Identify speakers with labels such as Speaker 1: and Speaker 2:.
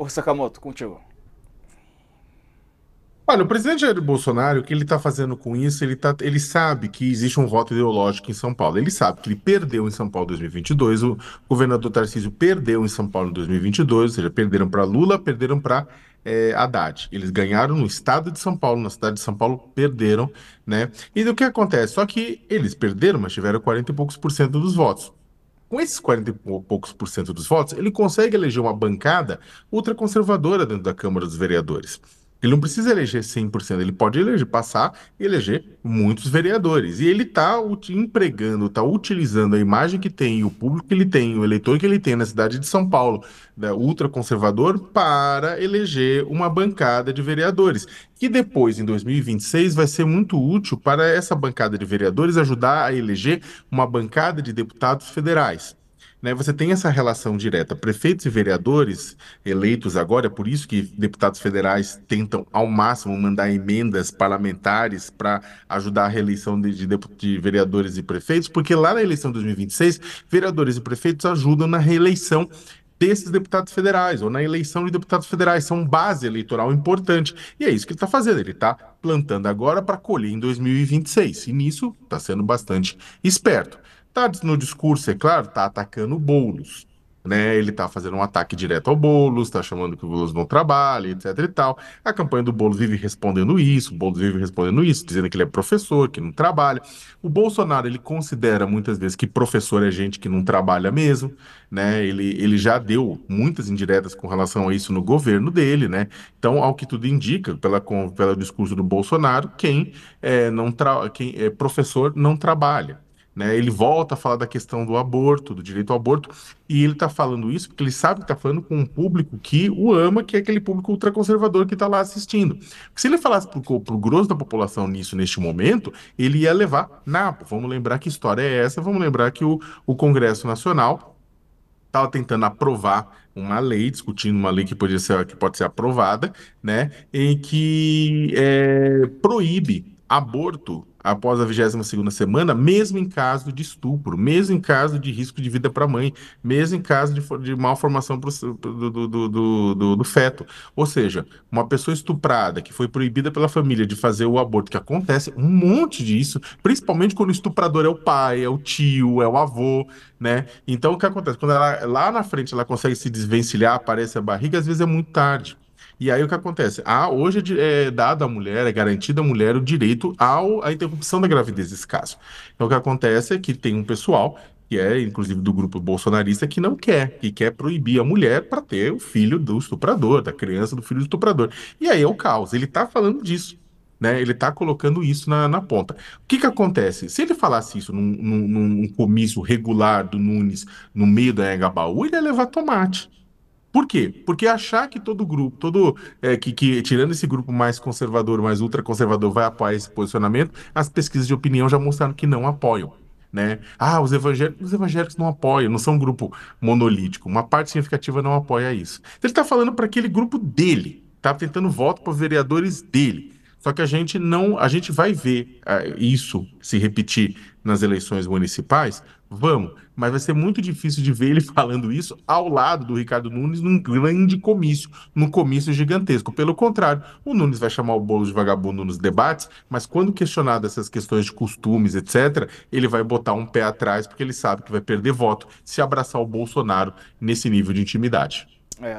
Speaker 1: Ô Sakamoto, contigo. Olha, o presidente Jair Bolsonaro, o que ele está fazendo com isso, ele, tá, ele sabe que existe um voto ideológico em São Paulo. Ele sabe que ele perdeu em São Paulo em 2022, o governador Tarcísio perdeu em São Paulo em 2022, ou seja, perderam para Lula, perderam para é, eh, Haddad. Eles ganharam no estado de São Paulo, na cidade de São Paulo, perderam, né? E o que acontece? Só que eles perderam, mas tiveram 40 e poucos por cento dos votos com esses 40 e poucos por cento dos votos, ele consegue eleger uma bancada ultraconservadora dentro da Câmara dos Vereadores. Ele não precisa eleger 100%, ele pode eleger, passar e eleger muitos vereadores. E ele está empregando, está utilizando a imagem que tem, o público que ele tem, o eleitor que ele tem na cidade de São Paulo, da né, ultraconservador, para eleger uma bancada de vereadores, que depois, em 2026, vai ser muito útil para essa bancada de vereadores ajudar a eleger uma bancada de deputados federais né, você tem essa relação direta. Prefeitos e vereadores eleitos agora, é por isso que deputados federais tentam ao máximo mandar emendas parlamentares para ajudar a reeleição de, de, de, vereadores e prefeitos, porque lá na eleição de 2026, vereadores e prefeitos ajudam na reeleição desses deputados federais ou na eleição de deputados federais são base eleitoral importante e é isso que ele está fazendo ele está plantando agora para colher em 2026 e nisso está sendo bastante esperto Tá no discurso, é claro, tá atacando o Boulos. Né? Ele tá fazendo um ataque direto ao Boulos, tá chamando que o Boulos não trabalha, etc e tal. A campanha do Boulos vive respondendo isso, o Boulos vive respondendo isso, dizendo que ele é professor, que não trabalha. O Bolsonaro, ele considera muitas vezes que professor é gente que não trabalha mesmo, né? Ele, ele já deu muitas indiretas com relação a isso no governo dele, né? Então, ao que tudo indica, pela, pelo discurso do Bolsonaro, quem é, não quem é professor não trabalha. Né? Ele volta a falar da questão do aborto, do direito ao aborto, e ele está falando isso porque ele sabe que está falando com um público que o ama, que é aquele público ultraconservador que está lá assistindo. Porque se ele falasse para o grosso da população nisso neste momento, ele ia levar nabo. Vamos lembrar que história é essa, vamos lembrar que o, o Congresso Nacional estava tentando aprovar uma lei, discutindo uma lei que, podia ser, que pode ser aprovada, né, em que é, proíbe aborto após a 22ª semana, mesmo em caso de estupro, mesmo em caso de risco de vida para a mãe, mesmo em caso de, de malformação pro, do, do, do, do, feto. Ou seja, uma pessoa estuprada que foi proibida pela família de fazer o aborto, que acontece um monte disso, principalmente quando o estuprador é o pai, é o tio, é o avô, né? Então, o que acontece? Quando ela, lá na frente ela consegue se desvencilhar, aparece a barriga, às vezes é muito tarde. E aí o que acontece? Ah, hoje é, é dado à mulher, é garantido à mulher o direito ao, à interrupção da gravidez nesse caso. Então o que acontece é que tem um pessoal, que é inclusive do grupo bolsonarista, que não quer, que quer proibir a mulher para ter o filho do estuprador, da criança do filho do estuprador. E aí é o caos, ele está falando disso. Né, ele está colocando isso na, na, ponta. O que, que acontece? Se ele falasse isso num, num, num comício regular do Nunes no meio da Engabaú, ele ia levar tomate. Por quê? Porque achar que todo grupo, todo é, que, que, tirando esse grupo mais conservador, mais ultraconservador, vai apoiar esse posicionamento, as pesquisas de opinião já mostraram que não apoiam. Né? Ah, os evangélicos, os evangélicos não apoiam, não são um grupo monolítico. Uma parte significativa não apoia isso. Então, ele está falando para aquele grupo dele, tá tentando voto para vereadores dele. Só que a gente não, a gente vai ver ah, isso se repetir nas eleições municipais, vamos, mas vai ser muito difícil de ver ele falando isso ao lado do Ricardo Nunes num grande comício, num comício gigantesco. Pelo contrário, o Nunes vai chamar o bolo de vagabundo nos debates, mas quando questionado essas questões de costumes, etc, ele vai botar um pé atrás porque ele sabe que vai perder voto se abraçar o Bolsonaro nesse nível de intimidade.